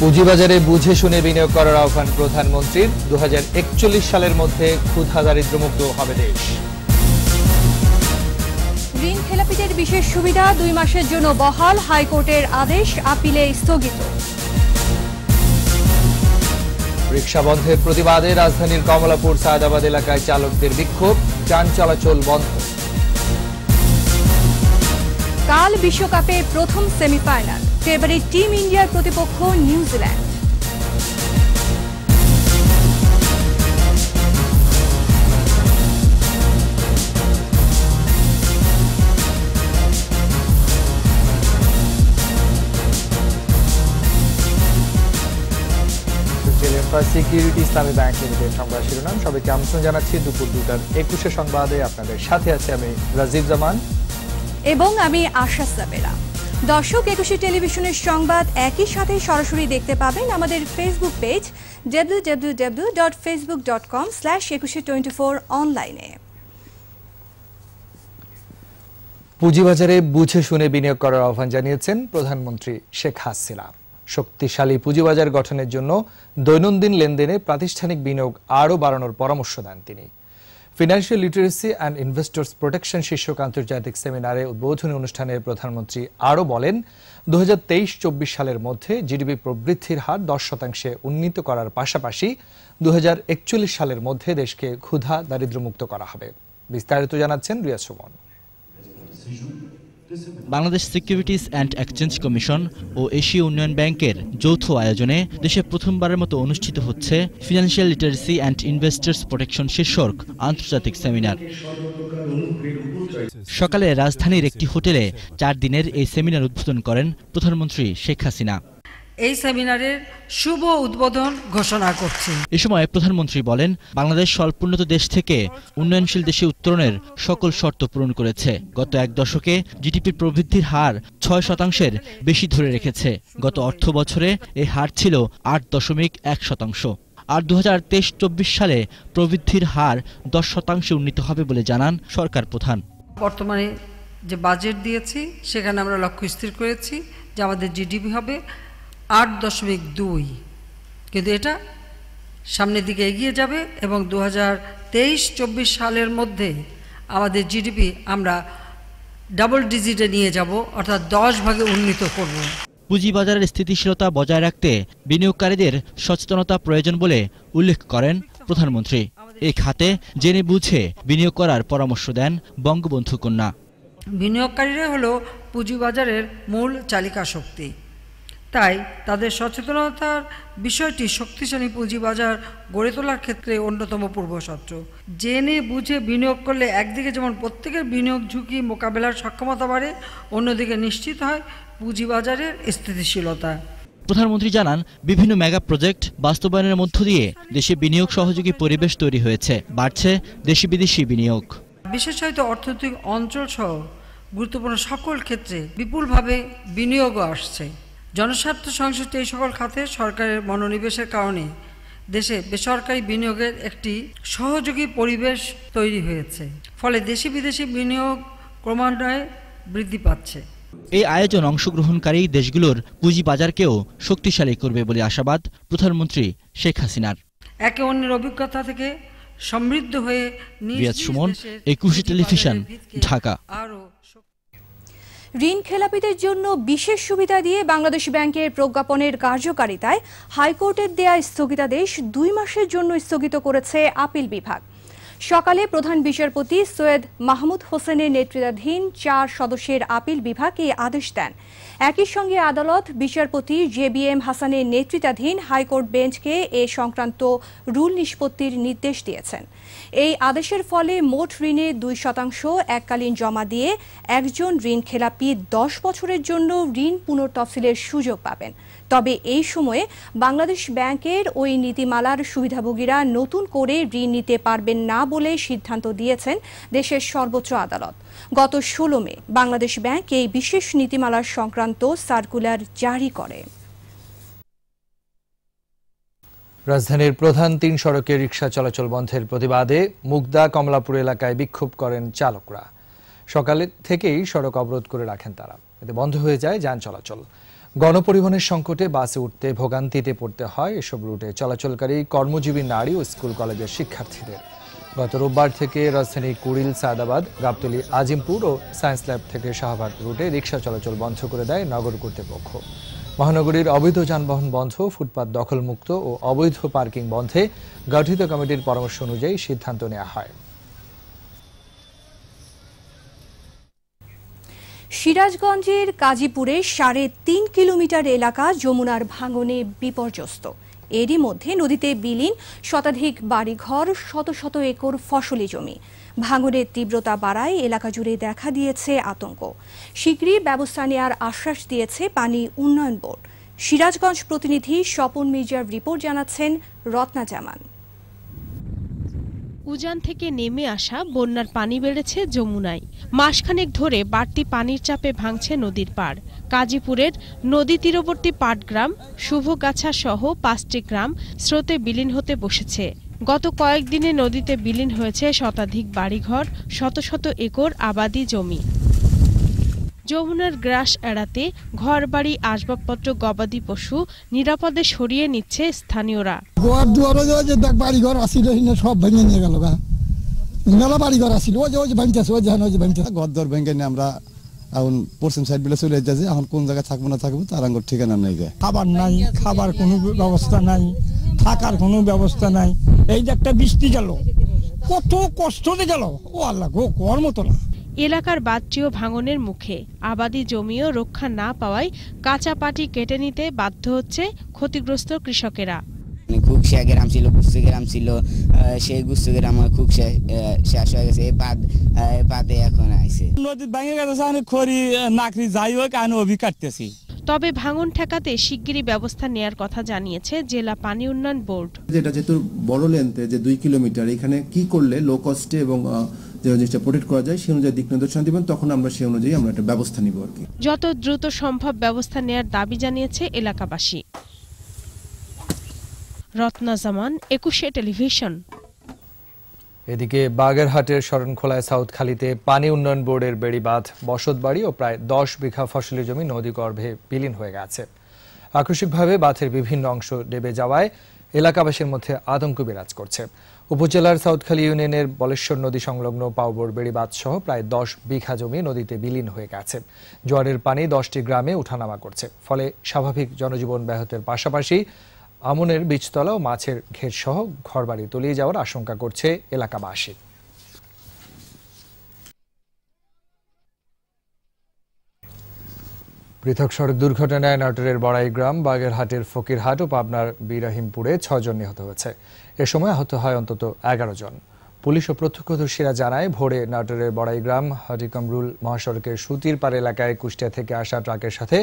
পুঁজিবাজারে বুঝে শুনে বিনিয়োগ করার আহ্বান প্রধানমন্ত্রীর দু সালের মধ্যে ক্ষুধা দারিদ্রমুক্ত হবে দেশ ঋণ খেলাপিদের বিশেষ সুবিধা দুই মাসের জন্য বহাল হাইকোর্টের আদেশ আপিলে স্থগিত রিক্সা বন্ধের প্রতিবাদে রাজধানীর কমলাপুর সায়দাবাদ এলাকায় চালকদের বিক্ষোভ যান চলাচল বন্ধ কাল বিশ্বকাপে প্রথম সেমিফাইনাল তো এবারে টিম ইন্ডিয়ার প্রতিপক্ষ New Zealand Security Islami Bank Limited সংবাদ শিরোনাম সবাইকে আমন্ত্রণ জানাচ্ছি দুপুর দুটার একুশে সংবাদে আপনাদের সাথে আছে আমি রাজীব জামান এবং আমি আশা সাবেরা দর্শক একুশে টেলিভিশনের সংবাদ একই সাথে সরাসরি দেখতে পাবেন আমাদের Facebook page W W W dot Facebook dot com slash Ekushey twenty four অনলাইনে পুঁজিবাজারে বুঝে শুনে বিনিয়োগ করার আহ্বান জানিয়েছেন প্রধানমন্ত্রী শেখ হাসিনা শক্তিশালী পুঁজিবাজার গঠনের জন্য দৈনন্দিন লেনদেনে প্রাতিষ্ঠানিক বিনিয়োগ আরও বাড়ানোর পরামর্শ দেন তিনি financial literacy and investors protection শীর্ষক আন্তর্জাতিক সেমিনারে উদ্বোধনী অনুষ্ঠানে প্রধানমন্ত্রী আরও বলেন দু হাজার তেইশ চব্বিশ সালের মধ্যে জিডিপি প্রবৃদ্ধির হার দশ শতাংশে উন্নীত করার পাশাপাশি দু একচল্লিশ সালের মধ্যে দেশকে ক্ষুধা দারিদ্র্যমুক্ত করা হবে বিস্তারিত জানাচ্ছেন Riya Suman Bangladesh Securities and Exchange Commission ও এশীয় উন্নয়ন ব্যাংকের যৌথ আয়োজনে দেশে প্রথমবারের মতো অনুষ্ঠিত হচ্ছে financial literacy and investors protection শীর্ষক আন্তর্জাতিক সেমিনার সকালে রাজধানীর একটি হোটেলে চার দিনের এই সেমিনার উদ্বোধন করেন প্রধানমন্ত্রী শেখ হাসিনা এই সেমিনারের শুভ উদ্বোধন ঘোষণা করছি এ সময় প্রধানমন্ত্রী বলেন বাংলাদেশ স্বল্পোন্নত দেশ থেকে উন্নয়নশীল দেশে উত্তরণের সকল শর্ত পূরণ করেছে গত এক দশকে জিডিপি প্রবৃদ্ধির হার ছয় শতাংশের বেশি ধরে রেখেছে গত অর্থ বছরে এই হার ছিল আট দশমিক এক শতাংশ আর দু হাজার সালে প্রবৃদ্ধির হার দশ শতাংশে উন্নীত হবে বলে জানান সরকার প্রধান বর্তমানে যে বাজেট দিয়েছি সেখানে আমরা লক্ষ্য স্থির করেছি যে আমাদের জিডিপি হবে আট দশমিক দুই কিন্তু এটা সামনের দিকে এগিয়ে যাবে এবং দু হাজার তেইশ চব্বিশ সালের মধ্যে আমাদের জিডিপি আমরা ডাবল ডিজিটে নিয়ে যাব অর্থাৎ দশ ভাগে উন্নীত করব পুঁজিবাজারের স্থিতিশীলতা বজায় রাখতে বিনিয়োগকারীদের সচেতনতা প্রয়োজন বলে উল্লেখ করেন প্রধানমন্ত্রী এই খাতে জেনে বুঝে বিনিয়োগ করার পরামর্শ দেন বঙ্গবন্ধু কন্যা বিনিয়োগকারীরা হল পুঁজিবাজারের মূল চালিকা শক্তি তাই তাদের সচেতনতার বিষয়টি শক্তিশালী পুঁজিবাজার গড়ে তোলার ক্ষেত্রে অন্যতম পূর্বশর্ত জেনে বুঝে বিনিয়োগ করলে একদিকে যেমন প্রত্যেকের বিনিয়োগ ঝুঁকি মোকাবেলার সক্ষমতা বাড়ে অন্যদিকে নিশ্চিত হয় পুঁজিবাজারের স্থিতিশীলতা প্রধানমন্ত্রী জানান বিভিন্ন মেগা প্রজেক্ট বাস্তবায়নের মধ্য দিয়ে দেশে বিনিয়োগ সহযোগী পরিবেশ তৈরি হয়েছে বাড়ছে দেশি বিদেশি বিনিয়োগ বিশেষায়িত অর্থনৈতিক অঞ্চল সহ গুরুত্বপূর্ণ সকল ক্ষেত্রে বিপুলভাবে বিনিয়োগও আসছে জনস্বার্থ সংশ্লিষ্ট এই সকল খাতে সরকারের মনোনিবেশের কারণে দেশে বেসরকারি বিনিয়োগের একটি সহযোগী পরিবেশ তৈরি হয়েছে ফলে দেশি বিদেশি বিনিয়োগ ক্রমান্বয়ে বৃদ্ধি পাচ্ছে এই আয়োজন অংশগ্রহণকারী দেশগুলোর পুঁজিবাজারকেও শক্তিশালী করবে বলে আশাবাদ প্রধানমন্ত্রী শেখ হাসিনার একে অন্যের অভিজ্ঞতা থেকে সমৃদ্ধ হয়ে সুমন একুশে টেলিভিশন ঢাকা ঋণ খেলাপিদের জন্য বিশেষ সুবিধা দিয়ে বাংলাদেশ ব্যাংকের প্রজ্ঞাপনের কার্যকারিতায় হাইকোর্টের দেয়া স্থগিতাদেশ দুই মাসের জন্য স্থগিত করেছে আপিল বিভাগ সকালে প্রধান বিচারপতি সৈয়দ মাহমুদ হোসেনের নেতৃত্বাধীন চার সদস্যের আপিল বিভাগ এই আদেশ দেন একই সঙ্গে আদালত বিচারপতি জে বি এম হাসানের নেতৃত্বাধীন হাইকোর্ট বেঞ্চকে এ সংক্রান্ত রুল নিষ্পত্তির নির্দেশ দিয়েছেন এই আদেশের ফলে মোট ঋণে দুই শতাংশ এককালীন জমা দিয়ে একজন ঋণ খেলাপি দশ বছরের জন্য ঋণ পুনর্তফসিলের সুযোগ পাবেন তবে এই সময়ে বাংলাদেশ ব্যাংকের ওই নীতিমালার সুবিধাভোগীরা নতুন করে ঋণ নিতে পারবেন না বলে সিদ্ধান্ত দিয়েছেন দেশের সর্বোচ্চ আদালত গত ষোলো মে বাংলাদেশ ব্যাংক এই বিশেষ নীতিমালার সংক্রান্ত সার্কুলার জারি করে রাজধানীর প্রধান তিন সড়কে রিকশা চলাচল বন্ধের প্রতিবাদে মুগদা কমলাপুর এলাকায় বিক্ষোভ করেন চালকরা সকালে থেকেই সড়ক অবরোধ করে রাখেন তারা এতে বন্ধ হয়ে যায় যান চলাচল গণপরিবহনের সংকটে বাসে উঠতে ভোগান্তিতে পড়তে হয় এসব রুটে চলাচলকারী কর্মজীবী নারী ও স্কুল কলেজের শিক্ষার্থীদের গত রোববার থেকে রাজধানী কুড়িল সাদাবাদ গাবতলী আজিমপুর ও সায়েন্স ল্যাব থেকে শাহবাগ রুটে রিক্সা চলাচল বন্ধ করে দেয় নগর কর্তৃপক্ষ মহানগরীর অবৈধ যানবাহন বন্ধ ফুটপাত দখলমুক্ত ও অবৈধ পার্কিং বন্ধে গঠিত কমিটির পরামর্শ অনুযায়ী সিদ্ধান্ত নেওয়া হয় সিরাজগঞ্জের কাজীপুরে সাড়ে তিন কিলোমিটার এলাকা যমুনার ভাঙনে বিপর্যস্ত এরই মধ্যে নদীতে বিলীন শতাধিক বাড়িঘর শত শত একর ফসলি জমি ভাঙনের তীব্রতা বাড়ায় এলাকা জুড়ে দেখা দিয়েছে আতঙ্ক শীঘ্রই ব্যবস্থা নেওয়ার আশ্বাস দিয়েছে পানি উন্নয়ন বোর্ড সিরাজগঞ্জ প্রতিনিধি স্বপন মির্জার রিপোর্ট জানাচ্ছেন রত্না জামান উজান থেকে নেমে আসা বন্যার পানি বেড়েছে যমুনায় মাসখানেক ধরে বাড়তি পানির চাপে ভাঙছে নদীর পাড় কাজীপুরের নদী তীরবর্তী পাটগ্রাম শুভগাছা সহ পাঁচটি গ্রাম স্রোতে বিলীন হতে বসেছে গত কয়েকদিনে নদীতে বিলীন হয়েছে শতাধিক বাড়িঘর শত শত একর আবাদি জমি যৌবনের গ্রাস এড়াতে ঘরবাড়ি আসবাবপত্র গবাদি পশু নিরাপদে সরিয়ে নিচ্ছে স্থানীয়রা ঘর দুয়ারে যে দেখ বাড়ি ঘর আসিল সব ভেঙে নিয়ে গেল গা মেলা বাড়ি ঘর আসিল ওই যে ওই যে ভাঙতেছে ওই যে হ্যাঁ, ওই যে ভাঙতেছে ঘর দর ভেঙে নিয়ে আমরা এখন পশ্চিম সাইড বিলে চলে যেতেছে এখন কোন জায়গায় থাকবো না থাকবো তার আঙ্গুর ঠিকানা নেই যায় খাবার নাই খাবার কোনো ব্যবস্থা নাই থাকার কোনো ব্যবস্থা নাই এই যে একটা বৃষ্টি গেল কত কষ্টতে গেল ও আল্লাহ গো কর মতো না এলাকার বাদটিও ভাঙনের মুখে আবাদি জমিও রক্ষা না পাওয়ায় কাঁচা পাটি কেটে নিতে বাধ্য হচ্ছে ক্ষতিগ্রস্ত কৃষকেরা মানে খুবশিয়া গ্রাম ছিল গুসু গ্রাম ছিল সেই গুসু গ্রাম খুব শেষ হয়ে গেছে এই বাদ বাদে এখন আইছে নদী ভেঙে গেছে খড়ি নাকড়ি যাই হোক আমি অভি কাটতেছি তবে ভাঙন ঠেকাতে শিগগিরই ব্যবস্থা নেয়ার কথা জানিয়েছে জেলা পানি উন্নয়ন বোর্ড যেটা যেহেতু বড় লেন্থে যে দুই কিলোমিটার এখানে কি করলে লো কস্টে এবং জিনিসটা প্রোটেক্ট করা যায় সেই অনুযায়ী দিক নির্দেশনা তখন আমরা সেই অনুযায়ী আমরা একটা ব্যবস্থা নিব আর কি যত দ্রুত সম্ভব ব্যবস্থা দাবি জানিয়েছে এলাকাবাসী রত্না জামান একুশে টেলিভিশন এদিকে বাগেরহাটের শরণখোলায় সাউথখালীতে পানি উন্নয়ন বোর্ডের বসত বাড়ি ও প্রায় দশ বিঘা ফসলি জমি নদী গর্ভে বিলীন হয়ে গেছে আকস্মিকভাবে বাঁধের বিভিন্ন অংশ ডেবে যাওয়ায় এলাকাবাসীর মধ্যে আতঙ্ক বিরাজ করছে উপজেলার সাউথখালী ইউনিয়নের বলেশ্বর নদী সংলগ্ন পাওবর বেড়িবাঁধ সহ প্রায় দশ বিঘা জমি নদীতে বিলীন হয়ে গেছে জোয়ারের পানি দশটি গ্রামে উঠানামা করছে ফলে স্বাভাবিক জনজীবন ব্যাহতের পাশাপাশি আমনের বীজতলা ও মাছের ঘের সহ ঘরবাড়ি তলিয়ে যাওয়ার আশঙ্কা করছে এলাকাবাসী পৃথক সড়ক দুর্ঘটনায় নাটোরের বড়াইগ্রাম বাগেরহাটের ফকিরহাট ও পাবনার বিরাহিমপুরে ছজন নিহত হয়েছে এ সময় আহত হয় অন্তত এগারো জন পুলিশ ও প্রত্যক্ষদর্শীরা জানায় ভোরে নাটোরের বড়াইগ্রাম হটিকমরুল মহাসড়কের সুতিরপাড় এলাকায় কুষ্টিয়া থেকে আসা ট্রাকের সাথে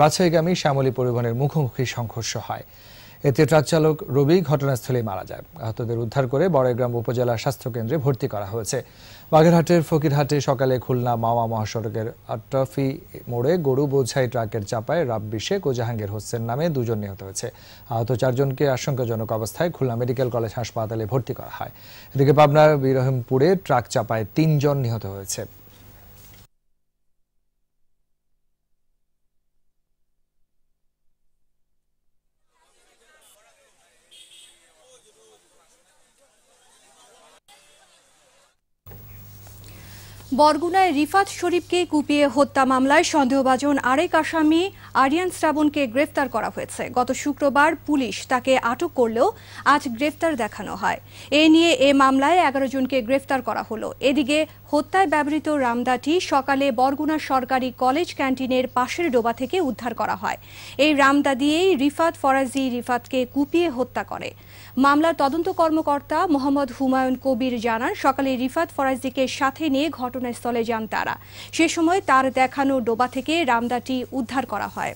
রাজশাহীগামী শ্যামলী পরিবহনের মুখোমুখি সংঘর্ষ হয় এতে ট্রাক চালক রবি ঘটনাস্থলেই মারা যায় আহতদের উদ্ধার করে বড়াইগ্রাম উপজেলা স্বাস্থ্য কেন্দ্রে ভর্তি করা হয়েছে বাগেরহাটের ফকিরহাটে সকালে খুলনা মাওয়া মহাসড়কের ট্রফি মোড়ে গরু বোঝাই ট্রাকের চাপায় রাব্বি শেখ ও জাহাঙ্গীর হোসেন নামে দুজন নিহত হয়েছে আহত চারজনকে আশঙ্কাজনক অবস্থায় খুলনা মেডিকেল কলেজ হাসপাতালে ভর্তি করা হয় এদিকে পাবনার বিরহিমপুরে ট্রাক চাপায় তিনজন নিহত হয়েছে বরগুনায় রিফাত শরীফকে কুপিয়ে হত্যা মামলায় সন্দেহভাজন আরেক আসামি আরিয়ান শ্রাবণকে গ্রেফতার করা হয়েছে গত শুক্রবার পুলিশ তাকে আটক করলেও আজ গ্রেফতার দেখানো হয় এ নিয়ে এ মামলায় এগারো জনকে গ্রেফতার করা হলো এদিকে হত্যায় ব্যবহৃত রামদাটি সকালে বরগুনা সরকারি কলেজ ক্যান্টিনের পাশের ডোবা থেকে উদ্ধার করা হয় এই রামদা দিয়েই রিফাত ফরাজি রিফাতকে কুপিয়ে হত্যা করে মামলার তদন্ত কর্মকর্তা মোহাম্মদ হুমায়ুন কবির জানান সকালে রিফাত ফরাজিকে সাথে নিয়ে ঘটনাস্থলে যান তারা সে সময় তার দেখানো ডোবা থেকে রামদাটি উদ্ধার করা হয়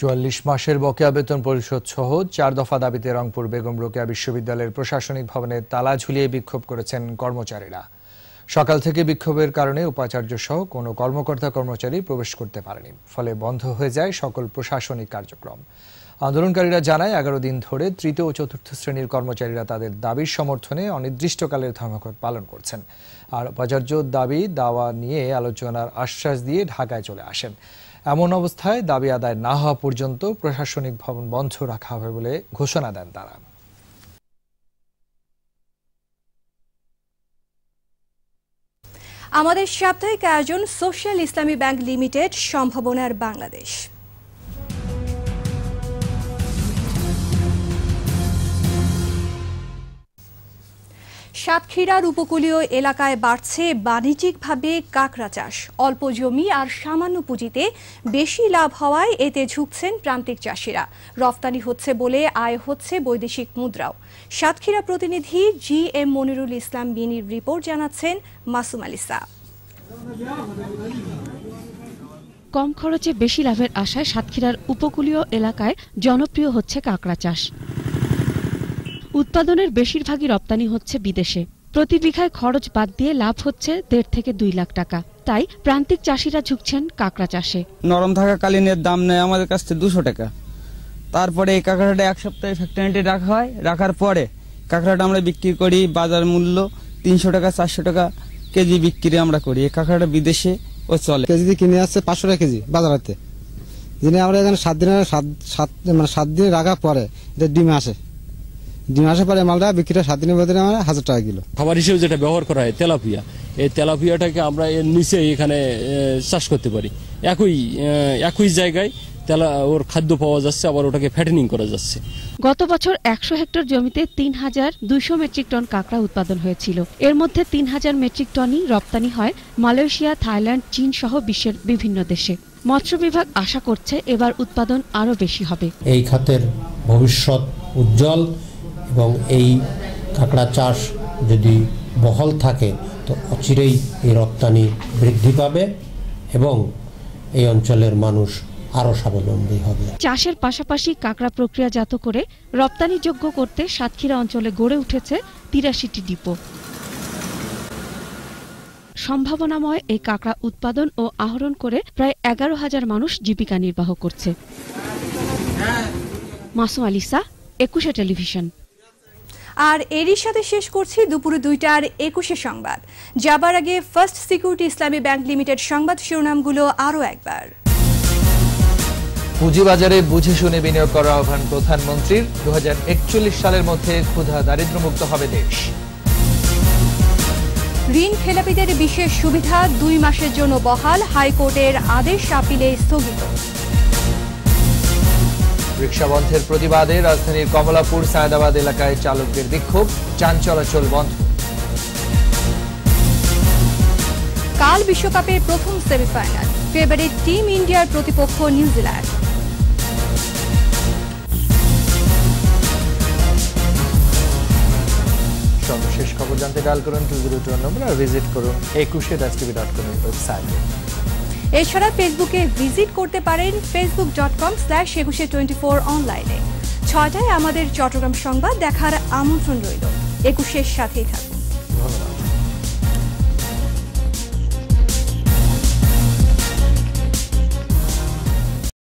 চুয়াল্লিশ মাসের বকেয়া বেতন পরিশোধ সহ চার দফা দাবিতে রংপুর বেগম রোকেয়া বিশ্ববিদ্যালয়ের প্রশাসনিক ভবনে তালা ঝুলিয়ে বিক্ষোভ করেছেন কর্মচারীরা সকাল থেকে বিক্ষোভের কারণে উপাচার্য সহ কোনো কর্মকর্তা কর্মচারী প্রবেশ করতে পারেনি ফলে বন্ধ হয়ে যায় সকল প্রশাসনিক কার্যক্রম আন্দোলনকারীরা জানায় এগারো দিন ধরে তৃতীয় ও চতুর্থ শ্রেণীর কর্মচারীরা তাদের দাবির সমর্থনে অনির্দিষ্টকালের ধর্মঘট পালন করছেন আর উপাচার্য দাবি দাওয়া নিয়ে আলোচনার আশ্বাস দিয়ে ঢাকায় চলে আসেন এমন অবস্থায় দাবি আদায় না হওয়া পর্যন্ত প্রশাসনিক ভবন বন্ধ রাখা হবে বলে ঘোষণা দেন তারা আমাদের সাপ্তাহিক আয়োজন সোশ্যাল ইসলামী ব্যাংক লিমিটেড সম্ভাবনার বাংলাদেশ সাতক্ষীরার উপকূলীয় এলাকায় বাড়ছে বাণিজ্যিকভাবে কাঁকড়া চাষ অল্প জমি আর সামান্য পুঁজিতে বেশি লাভ হওয়ায় এতে ঝুঁকছেন প্রান্তিক চাষিরা রফতানি হচ্ছে বলে আয় হচ্ছে বৈদেশিক মুদ্রাও সাতক্ষীরা প্রতিনিধি জি এম মনিরুল ইসলাম বিনির রিপোর্ট জানাচ্ছেন মাসুম আলিসা কম খরচে বেশি লাভের আশায় সাতক্ষীরার উপকূলীয় এলাকায় জনপ্রিয় হচ্ছে কাঁকড়া চাষ উৎপাদনের বেশিরভাগই রপ্তানি হচ্ছে বিদেশে প্রতি বিঘায় খরচ বাদ দিয়ে লাভ হচ্ছে দেড় থেকে দুই লাখ টাকা তাই প্রান্তিক চাষিরা ঝুঁকছেন কাঁকড়া চাষে নরম থাকাকালীনের দাম নেয় আমাদের কাছ থেকে দুশো টাকা তারপরে এই কাঁকড়াটা এক সপ্তাহে ফ্যাক্টরিতে রাখা হয় রাখার পরে কাঁকড়াটা আমরা বিক্রি করি বাজার মূল্য তিনশো টাকা চারশো টাকা কেজি বিক্রি আমরা করি এই কাঁকড়াটা বিদেশে ও চলে কেজি কিনে আসছে পাঁচশো টাকা কেজি বাজারেতে যিনি আমরা এখানে সাত দিনের সাত সাত মানে সাত দিন রাখার পরে ডিমে আসে দুই মাসের পরে মালটা বিক্রিটা সাত দিনের ভেতরে আমার হাজার টাকা কিলো খাবার হিসেবে যেটা ব্যবহার করা হয় তেলাপিয়া এই তেলাপিয়াটাকে আমরা এর নিচে এখানে চাষ করতে পারি একই একই জায়গায় তেলা ওর খাদ্য পাওয়া যাচ্ছে আবার ওটাকে ফ্যাটেনিং করা যাচ্ছে গত বছর একশো হেক্টর জমিতে তিন হাজার দুইশো মেট্রিক টন কাঁকড়া উৎপাদন হয়েছিল এর মধ্যে তিন হাজার মেট্রিক টনই রপ্তানি হয় মালয়েশিয়া থাইল্যান্ড চীন সহ বিশ্বের বিভিন্ন দেশে মৎস্য বিভাগ আশা করছে এবার উৎপাদন আরও বেশি হবে এই খাতের ভবিষ্যৎ উজ্জ্বল এবং এই কাঁকড়া চাষ যদি বহল থাকে তো অচিরেই এই রপ্তানি বৃদ্ধি পাবে এবং এই অঞ্চলের মানুষ আরও স্বাবলম্বী হবে চাষের পাশাপাশি কাঁকড়া প্রক্রিয়াজাত করে রপ্তানিযোগ্য করতে সাতক্ষীরা অঞ্চলে গড়ে উঠেছে তিরাশিটি ডিপো সম্ভাবনাময় এই কাঁকড়া উৎপাদন ও আহরণ করে প্রায় এগারো হাজার মানুষ জীবিকা নির্বাহ করছে মাসু আলিসা একুশে টেলিভিশন আর এরই সাথে শেষ করছি দুপুরে দুইটার একুশে সংবাদ যাবার আগে First Security Islami Bank Limited সংবাদ শিরোনামগুলো আরও একবার পুঁজিবাজারে বুঝে শুনে বিনিয়োগ করার আহ্বান প্রধানমন্ত্রীর দু সালের মধ্যে ক্ষুধা দারিদ্রমুক্ত হবে দেশ ঋণ খেলাপিদের বিশেষ সুবিধা দুই মাসের জন্য বহাল হাইকোর্টের আদেশ আপিলে স্থগিত রিক্সা বন্ধের প্রতিবাদে রাজধানীর কমলাপুর সায়দাবাদ এলাকায় চালকদের বিক্ষোভ যান চলাচল বন্ধ কাল বিশ্বকাপের প্রথম সেমিফাইনাল ফেভারিট টিম ইন্ডিয়ার প্রতিপক্ষ নিউজিল্যান্ড সর্বশেষ খবর জানতে ডাল করুন টু জিরো টু নম্বর আর ভিজিট করুন একুশে ডাস্টিভি ডট কমের ওয়েবসাইটে এছাড়া ফেসবুকে ভিজিট করতে পারেন Facebook dot com slash Ekushey twenty four অনলাইনে ছয়টায় আমাদের চট্টগ্রাম সংবাদ দেখার আমন্ত্রণ রইল একুশের সাথেই থাকুন